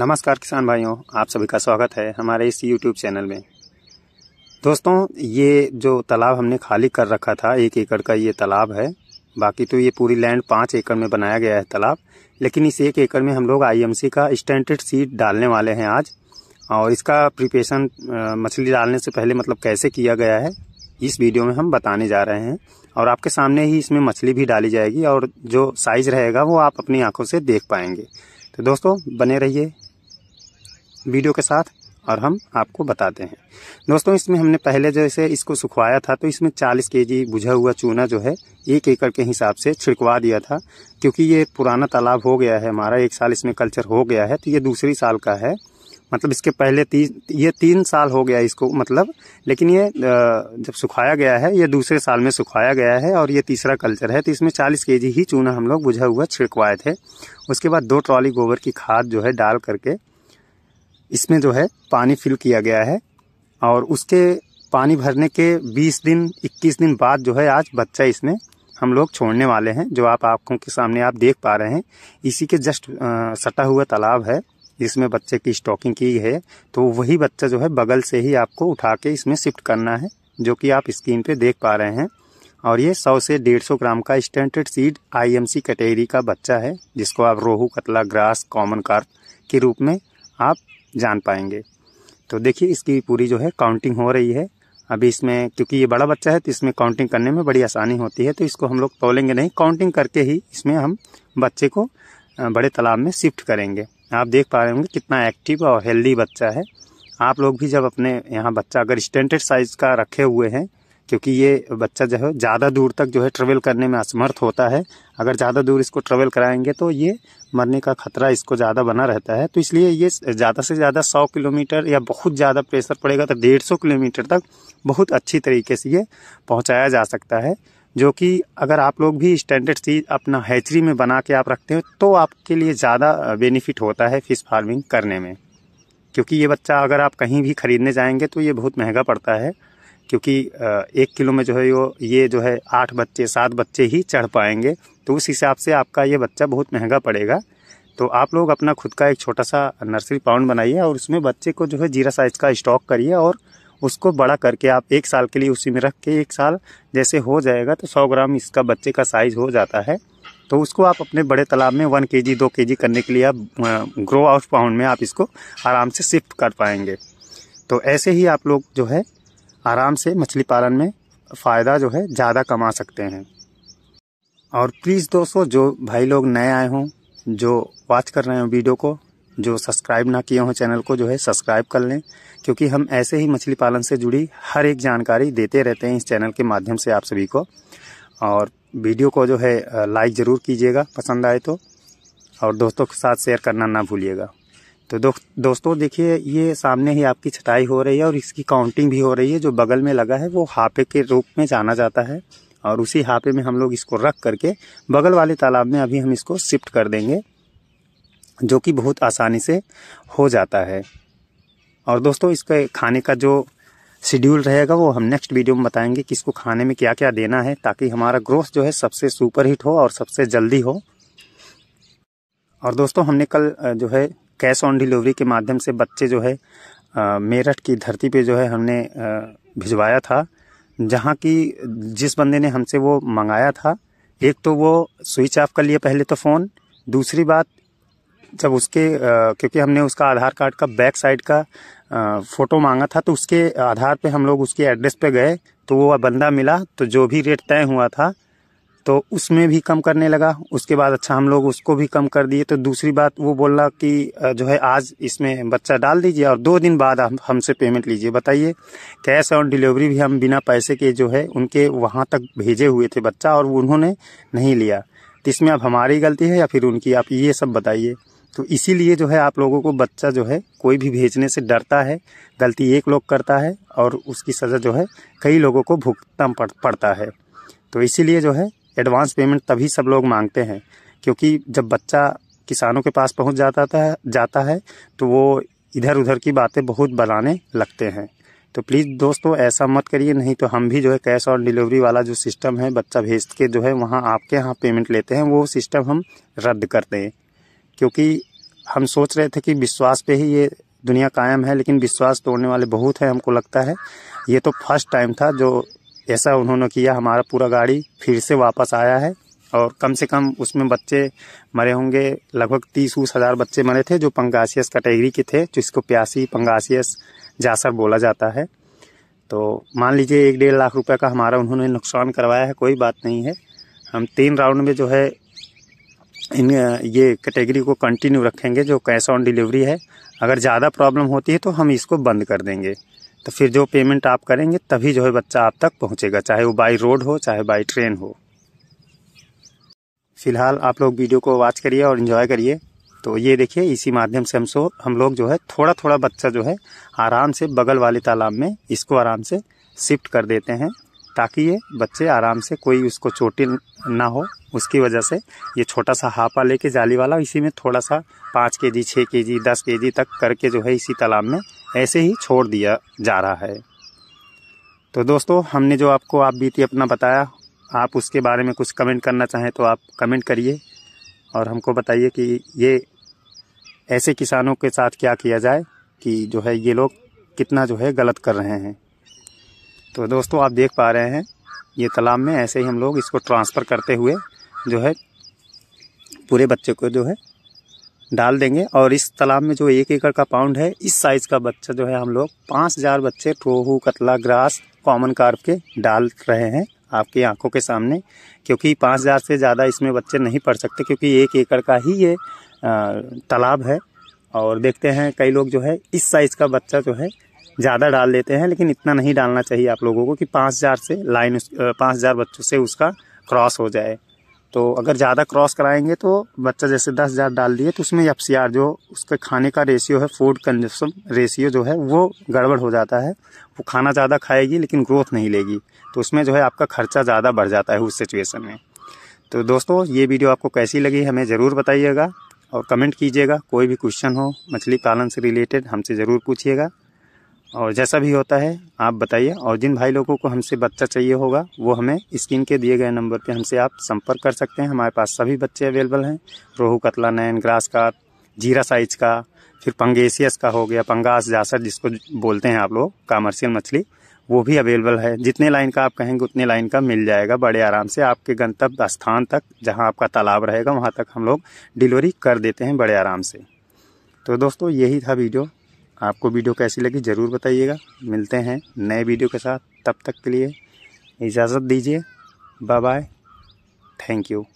नमस्कार किसान भाइयों आप सभी का स्वागत है हमारे इस यूट्यूब चैनल में दोस्तों ये जो तालाब हमने खाली कर रखा था एक एकड़ का ये तालाब है बाकी तो ये पूरी लैंड पाँच एकड़ में बनाया गया है तालाब लेकिन इस एक एकड़ में हम लोग आईएमसी का स्टैंडर्ड सीड डालने वाले हैं आज और इसका प्रिपेशन मछली डालने से पहले मतलब कैसे किया गया है इस वीडियो में हम बताने जा रहे हैं और आपके सामने ही इसमें मछली भी डाली जाएगी और जो साइज रहेगा वो आप अपनी आंखों से देख पाएंगे तो दोस्तों बने रहिए वीडियो के साथ और हम आपको बताते हैं दोस्तों इसमें हमने पहले जैसे इसको सुखवाया था तो इसमें 40 केजी बुझा हुआ चूना जो है एक एकड़ के हिसाब से छिड़कवा दिया था क्योंकि ये पुराना तालाब हो गया है हमारा एक साल इसमें कल्चर हो गया है तो ये दूसरी साल का है मतलब इसके पहले तीन ये तीन साल हो गया इसको मतलब लेकिन ये जब सुखाया गया है ये दूसरे साल में सुखाया गया है और ये तीसरा कल्चर है तो इसमें 40 केजी ही चूना हम लोग बुझा हुआ छिड़कवाए थे उसके बाद दो ट्रॉली गोबर की खाद जो है डाल करके इसमें जो है पानी फिल किया गया है और उसके पानी भरने के 20 दिन 21 दिन बाद जो है आज बच्चा इसमें हम लोग छोड़ने वाले हैं जो आप आंखों के सामने आप देख पा रहे हैं इसी के जस्ट आ, सटा हुआ तालाब है जिसमें बच्चे की स्टॉकिंग की है तो वही बच्चा जो है बगल से ही आपको उठा के इसमें शिफ्ट करना है जो कि आप स्क्रीन पे देख पा रहे हैं और ये 100 से 150 ग्राम का स्टैंडर्ड सीड आईएमसी कैटेगरी का बच्चा है जिसको आप रोहू कतला ग्रास कॉमन कार्प के रूप में आप जान पाएंगे तो देखिए इसकी पूरी जो है काउंटिंग हो रही है अभी इसमें क्योंकि ये बड़ा बच्चा है तो इसमें काउंटिंग करने में बड़ी आसानी होती है तो इसको हम लोग तोलेंगे नहीं काउंटिंग करके ही इसमें हम बच्चे को बड़े तालाब में शिफ्ट करेंगे आप देख पा रहे होंगे कितना एक्टिव और हेल्दी बच्चा है आप लोग भी जब अपने यहाँ बच्चा अगर स्टैंडर्ड साइज़ का रखे हुए हैं क्योंकि ये बच्चा जो है ज़्यादा दूर तक जो है ट्रेवल करने में असमर्थ होता है अगर ज़्यादा दूर इसको ट्रेवल कराएंगे तो ये मरने का खतरा इसको ज़्यादा बना रहता है तो इसलिए ये ज़्यादा से ज़्यादा सौ किलोमीटर या बहुत ज़्यादा प्रेशर पड़ेगा तो डेढ़ सौ किलोमीटर तक बहुत अच्छी तरीके से ये पहुँचाया जा सकता है जो कि अगर आप लोग भी स्टैंडर्ड चीज अपना हैचरी में बना के आप रखते हो तो आपके लिए ज़्यादा बेनिफिट होता है फिश फार्मिंग करने में क्योंकि ये बच्चा अगर आप कहीं भी ख़रीदने जाएंगे तो ये बहुत महंगा पड़ता है क्योंकि एक किलो में जो है वो ये जो है आठ बच्चे सात बच्चे ही चढ़ पाएंगे तो उस हिसाब से आपका ये बच्चा बहुत महंगा पड़ेगा तो आप लोग अपना खुद का एक छोटा सा नर्सरी पाउंड बनाइए और उसमें बच्चे को जो है जीरा साइज का स्टॉक करिए और उसको बड़ा करके आप एक साल के लिए उसी में रख के एक साल जैसे हो जाएगा तो सौ ग्राम इसका बच्चे का साइज हो जाता है तो उसको आप अपने बड़े तालाब में वन के जी दो के जी करने के लिए आप ग्रो आउट पाउंड में आप इसको आराम से शिफ्ट कर पाएंगे तो ऐसे ही आप लोग जो है आराम से मछली पालन में फ़ायदा जो है ज़्यादा कमा सकते हैं और प्लीज़ दोस्तों जो भाई लोग नए आए हों जो वॉच कर रहे हों वीडियो को जो सब्सक्राइब ना किए हों चैनल को जो है सब्सक्राइब कर लें क्योंकि हम ऐसे ही मछली पालन से जुड़ी हर एक जानकारी देते रहते हैं इस चैनल के माध्यम से आप सभी को और वीडियो को जो है लाइक ज़रूर कीजिएगा पसंद आए तो और दोस्तों के साथ शेयर करना ना भूलिएगा तो दो, दोस्तों देखिए ये सामने ही आपकी छटाई हो रही है और इसकी काउंटिंग भी हो रही है जो बगल में लगा है वो हापे के रूप में जाना जाता है और उसी हापे में हम लोग इसको रख करके बगल वाले तालाब में अभी हम इसको शिफ्ट कर देंगे जो कि बहुत आसानी से हो जाता है और दोस्तों इसके खाने का जो शेड्यूल रहेगा वो हम नेक्स्ट वीडियो में बताएंगे कि इसको खाने में क्या क्या देना है ताकि हमारा ग्रोथ जो है सबसे सुपर हिट हो और सबसे जल्दी हो और दोस्तों हमने कल जो है कैश ऑन डिलीवरी के माध्यम से बच्चे जो है मेरठ की धरती पे जो है हमने भिजवाया था जहाँ की जिस बंदे ने हमसे वो मंगाया था एक तो वो स्विच ऑफ कर लिया पहले तो फ़ोन दूसरी बात जब उसके क्योंकि हमने उसका आधार कार्ड का बैक साइड का फ़ोटो मांगा था तो उसके आधार पे हम लोग उसके एड्रेस पे गए तो वो बंदा मिला तो जो भी रेट तय हुआ था तो उसमें भी कम करने लगा उसके बाद अच्छा हम लोग उसको भी कम कर दिए तो दूसरी बात वो बोला कि जो है आज इसमें बच्चा डाल दीजिए और दो दिन बाद हम हमसे पेमेंट लीजिए बताइए कैश ऑन डिलीवरी भी हम बिना पैसे के जो है उनके वहाँ तक भेजे हुए थे बच्चा और उन्होंने नहीं लिया तो इसमें अब हमारी गलती है या फिर उनकी आप ये सब बताइए तो इसीलिए जो है आप लोगों को बच्चा जो है कोई भी भेजने से डरता है गलती एक लोग करता है और उसकी सज़ा जो है कई लोगों को भुगतना पड़ता है तो इसीलिए जो है एडवांस पेमेंट तभी सब लोग मांगते हैं क्योंकि जब बच्चा किसानों के पास पहुंच जाता था जाता है तो वो इधर उधर की बातें बहुत बनाने लगते हैं तो प्लीज़ दोस्तों ऐसा मत करिए नहीं तो हम भी जो है कैश ऑन डिलीवरी वाला जो सिस्टम है बच्चा भेज के जो है वहाँ आपके यहाँ पेमेंट लेते हैं वो सिस्टम हम रद्द कर दें क्योंकि हम सोच रहे थे कि विश्वास पे ही ये दुनिया कायम है लेकिन विश्वास तोड़ने वाले बहुत हैं हमको लगता है ये तो फर्स्ट टाइम था जो ऐसा उन्होंने किया हमारा पूरा गाड़ी फिर से वापस आया है और कम से कम उसमें बच्चे मरे होंगे लगभग तीस उस हज़ार बच्चे मरे थे जो पंगासियस कैटेगरी के थे जिसको प्यासी पंगासियस जासर बोला जाता है तो मान लीजिए एक डेढ़ लाख रुपए का हमारा उन्होंने नुकसान करवाया है कोई बात नहीं है हम तीन राउंड में जो है इन ये कैटेगरी को कंटिन्यू रखेंगे जो कैश ऑन डिलीवरी है अगर ज़्यादा प्रॉब्लम होती है तो हम इसको बंद कर देंगे तो फिर जो पेमेंट आप करेंगे तभी जो है बच्चा आप तक पहुंचेगा चाहे वो बाई रोड हो चाहे बाई ट्रेन हो फिलहाल आप लोग वीडियो को वॉच करिए और इन्जॉय करिए तो ये देखिए इसी माध्यम से हम सो हम लोग जो है थोड़ा थोड़ा बच्चा जो है आराम से बगल वाले तालाब में इसको आराम से शिफ्ट कर देते हैं ताकि ये बच्चे आराम से कोई उसको चोटी ना हो उसकी वजह से ये छोटा सा हापा लेके जाली वाला इसी में थोड़ा सा पाँच के जी छः के जी दस के जी तक करके जो है इसी तालाब में ऐसे ही छोड़ दिया जा रहा है तो दोस्तों हमने जो आपको आप बीती अपना बताया आप उसके बारे में कुछ कमेंट करना चाहें तो आप कमेंट करिए और हमको बताइए कि ये ऐसे किसानों के साथ क्या किया जाए कि जो है ये लोग कितना जो है गलत कर रहे हैं तो दोस्तों आप देख पा रहे हैं ये तालाब में ऐसे ही हम लोग इसको ट्रांसफ़र करते हुए जो है पूरे बच्चे को जो है डाल देंगे और इस तालाब में जो एक एकड़ का पाउंड है इस साइज का बच्चा जो है हम लोग पाँच हजार बच्चे रोहू कतला ग्रास कॉमन कार्प के डाल रहे हैं आपकी आंखों के सामने क्योंकि पाँच हज़ार से ज़्यादा इसमें बच्चे नहीं पढ़ सकते क्योंकि एक एकड़ का ही ये तालाब है और देखते हैं कई लोग जो है इस साइज़ का बच्चा जो है ज़्यादा डाल देते हैं लेकिन इतना नहीं डालना चाहिए आप लोगों को कि पाँच हज़ार से लाइन उस पाँच हज़ार बच्चों से उसका क्रॉस हो जाए तो अगर ज़्यादा क्रॉस कराएंगे तो बच्चा जैसे दस हज़ार डाल दिए तो उसमें एफ जो उसके खाने का रेशियो है फूड कंजप्शन रेशियो जो है वो गड़बड़ हो जाता है वो खाना ज़्यादा खाएगी लेकिन ग्रोथ नहीं लेगी तो उसमें जो है आपका खर्चा ज़्यादा बढ़ जाता है उस सिचुएसन में तो दोस्तों ये वीडियो आपको कैसी लगी हमें ज़रूर बताइएगा और कमेंट कीजिएगा कोई भी क्वेश्चन हो मछली पालन से रिलेटेड हमसे ज़रूर पूछिएगा और जैसा भी होता है आप बताइए और जिन भाई लोगों को हमसे बच्चा चाहिए होगा वो हमें स्क्रीन के दिए गए नंबर पे हमसे आप संपर्क कर सकते हैं हमारे पास सभी बच्चे अवेलेबल हैं रोहू कतला नैन ग्रास का जीरा साइज का फिर पंगेसियस का हो गया पंगास जासर जिसको बोलते हैं आप लोग कामर्शियल मछली वो भी अवेलेबल है जितने लाइन का आप कहेंगे उतने लाइन का मिल जाएगा बड़े आराम से आपके गंतव्य स्थान तक जहाँ आपका तालाब रहेगा वहाँ तक हम लोग डिलीवरी कर देते हैं बड़े आराम से तो दोस्तों यही था वीडियो आपको वीडियो कैसी लगी ज़रूर बताइएगा मिलते हैं नए वीडियो के साथ तब तक के लिए इजाज़त दीजिए बाय बाय थैंक यू